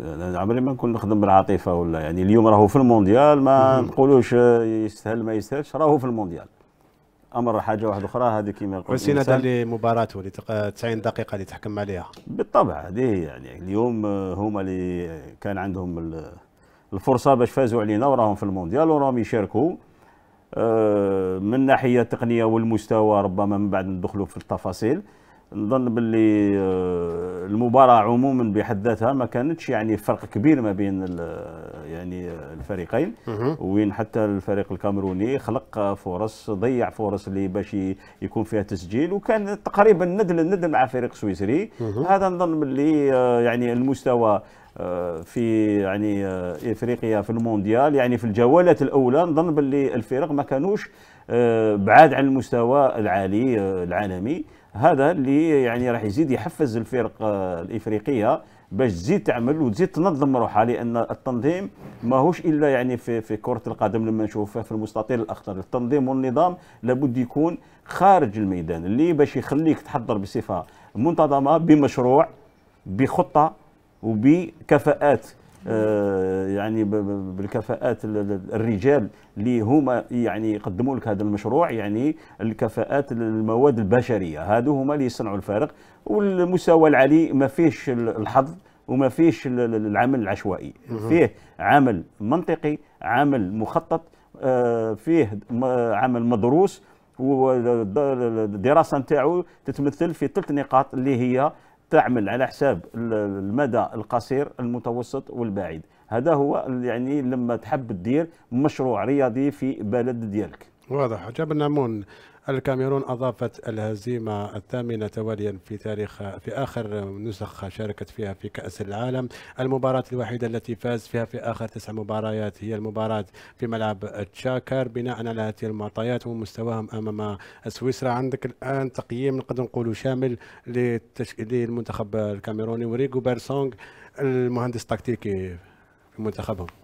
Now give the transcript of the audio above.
عمري ما نكون نخدم بالعاطفه ولا يعني اليوم راهو في المونديال ما نقولوش يستاهل ما يستاهلش راهو في المونديال امر حاجه واحده اخرى هذه كما قلت اللي مباراته اللي 90 دقيقه اللي تحكم عليها بالطبع هذه يعني اليوم هما اللي كان عندهم الفرصه باش فازوا علينا وراهم في المونديال وراهم يشاركوا آه، من الناحيه التقنيه والمستوى ربما من بعد ندخلوا في التفاصيل نظن باللي آه، المباراه عموما بحد ذاتها ما كانتش يعني فرق كبير ما بين يعني الفريقين وين حتى الفريق الكاميروني خلق فرص ضيع فرص اللي باش يكون فيها تسجيل وكان تقريبا ندل ندل مع فريق سويسري هذا نظن باللي آه، يعني المستوى آه، في يعني افريقيا في المونديال يعني في الجولات الاولى نظن باللي الفرق ما كانوش بعاد عن المستوى العالي العالمي هذا اللي يعني راح يزيد يحفز الفرق آه، الافريقيه باش تزيد تعمل وتزيد تنظم روحها لان التنظيم ماهوش الا يعني في في كره القدم لما نشوفه في المستطيل الاخضر التنظيم والنظام لابد يكون خارج الميدان اللي باش يخليك تحضر بصفه منتظمه بمشروع بخطه وبكفاءات آه، يعني بالكفاءات الرجال اللي هما يعني يقدموا لك هذا المشروع يعني الكفاءات المواد البشريه هادو هما اللي يصنعوا الفارق والمستوى العالي ما فيهش الحظ وما فيهش العمل العشوائي فيه عمل منطقي عمل مخطط آه، فيه عمل مدروس والدراسه نتاعو تتمثل في ثلاث نقاط اللي هي تعمل على حساب المدى القصير المتوسط والبعيد هذا هو يعني لما تحب تدير مشروع رياضي في بلد ديالك واضح جاب النامون الكاميرون أضافت الهزيمة الثامنة تواليا في تاريخ في آخر نسخ شاركت فيها في كأس العالم المباراة الوحيدة التي فاز فيها في آخر تسع مباريات هي المباراة في ملعب تشاكر بناء على هذه المعطيات ومستواهم أمام سويسرا عندك الآن تقييم نقدر نقولوا شامل للمنتخب الكاميروني وريغو بيرسونغ المهندس التكتيكي في منتخبهم